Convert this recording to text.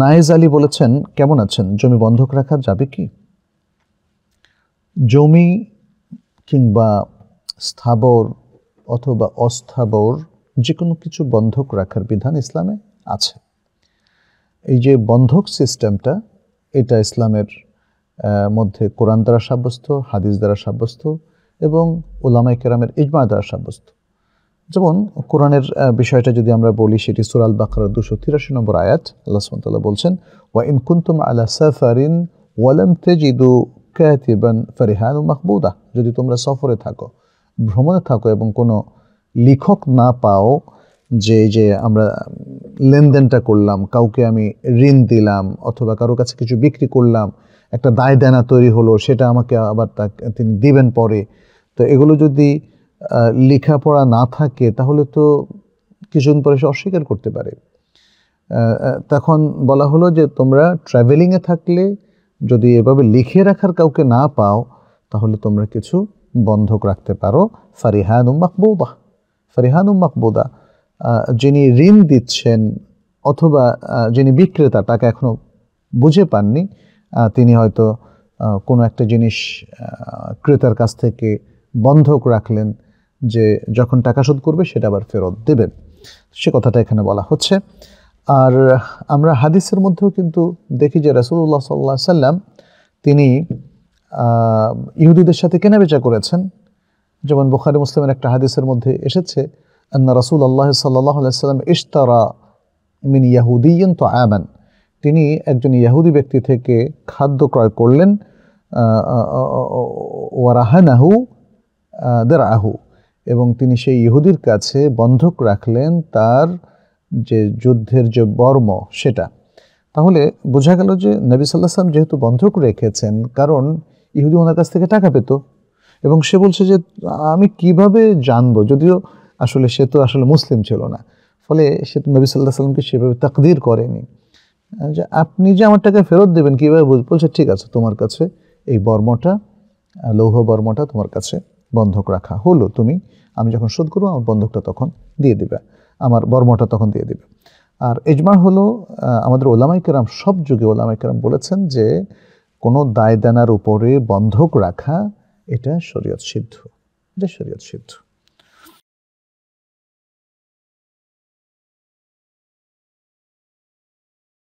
নায়েজ আলী বলেছেন কেমন আছেন জমি বন্ধক রাখা যাবে কি জমি কিংবা স্থাবর অথবা অস্থাবর যে কোনো কিছু বন্ধক রাখার বিধান ইসলামে আছে এই যে বন্ধক সিস্টেমটা এটা ইসলামের মধ্যে কোরআন দ্বারা সাব্যস্ত হাদিস দ্বারা সাব্যস্ত এবং ওলামাই কেরামের ইজমা দ্বারা সাব্যস্ত যেমন কোরআনের বিষয়টা যদি আমরা বলি সেটি সুরাল বাকরার দুশো তিরাশি নম্বর আয়াত আল্লাহ সুমতাল্লাহ বলছেন ওয়া ইন কুন্তুম আলা সাফারিন ওয়ালাম তেজিদু ক্যাতিবান ফারিহানু মাহবুদা যদি তোমরা সফরে থাকো ভ্রমণে থাকো এবং কোনো লিখক না পাও যে যে আমরা লেনদেনটা করলাম কাউকে আমি ঋণ দিলাম অথবা কারো কাছে কিছু বিক্রি করলাম একটা দায় দেনা তৈরি হলো সেটা আমাকে আবার তিনি দিবেন পরে তো এগুলো যদি লেখাপড়া না থাকে তাহলে তো কিছুদিন পরে সে অস্বীকার করতে পারে তখন বলা হলো যে তোমরা ট্রাভেলিংয়ে থাকলে যদি এভাবে লিখে রাখার কাউকে না পাও তাহলে তোমরা কিছু বন্ধক রাখতে পারো ফারিহানুম মাকবুদা ফারিহানুম মাকবুদা যিনি ঋণ দিচ্ছেন অথবা যিনি বিক্রেতা টাকা এখনও বুঝে পাননি তিনি হয়তো কোনো একটা জিনিস ক্রেতার কাছ থেকে বন্ধক রাখলেন যে যখন টাকা শোধ করবে সেটা আবার ফেরত দেবে সে কথাটা এখানে বলা হচ্ছে আর আমরা হাদিসের মধ্যেও কিন্তু দেখি যে রাসুল্লাহ সাল্লাহ সাল্লাম তিনি ইহুদিদের সাথে কেনাবেচা করেছেন যেমন বুখারি মুসলিমের একটা হাদিসের মধ্যে এসেছে আন্না রাসুল আল্লাহ সাল্লাহ সাল্লাম ইশতারা মিন ইয়াহুদিয়ন তো আমান তিনি একজন ইয়াহুদি ব্যক্তি থেকে খাদ্য ক্রয় করলেন ওয়ারাহানাহু দের আহু এবং তিনি সেই ইহুদির কাছে বন্ধক রাখলেন তার যে যুদ্ধের যে বর্ম সেটা তাহলে বোঝা গেল যে নবী সাল্লাহাম যেহেতু বন্ধক রেখেছেন কারণ ইহুদি ওনার কাছ থেকে টাকা পেত এবং সে বলছে যে আমি কিভাবে জানবো যদিও আসলে সে তো আসলে মুসলিম ছিল না ফলে সে তো নবী সাল্লাহ সাল্লামকে সেভাবে তাকদির করেনি যে আপনি যে আমার টাকা ফেরত দেবেন কীভাবে বলছে ঠিক আছে তোমার কাছে এই বর্মটা লৌহ বর্মটা তোমার কাছে বন্ধক রাখা হলো তুমি আমি যখন শোধ করবো আমার বন্ধকটা তখন দিয়ে দিবে আমার বর্মটা তখন দিয়ে দিবে আর এজমার হলো আমাদের ওলামাই কেরাম সব যুগে ওলামাই কেরাম বলেছেন যে কোনো দায়দানার উপরে বন্ধক রাখা এটা শরীয়ত সিদ্ধ এটা শরীয়ত সিদ্ধ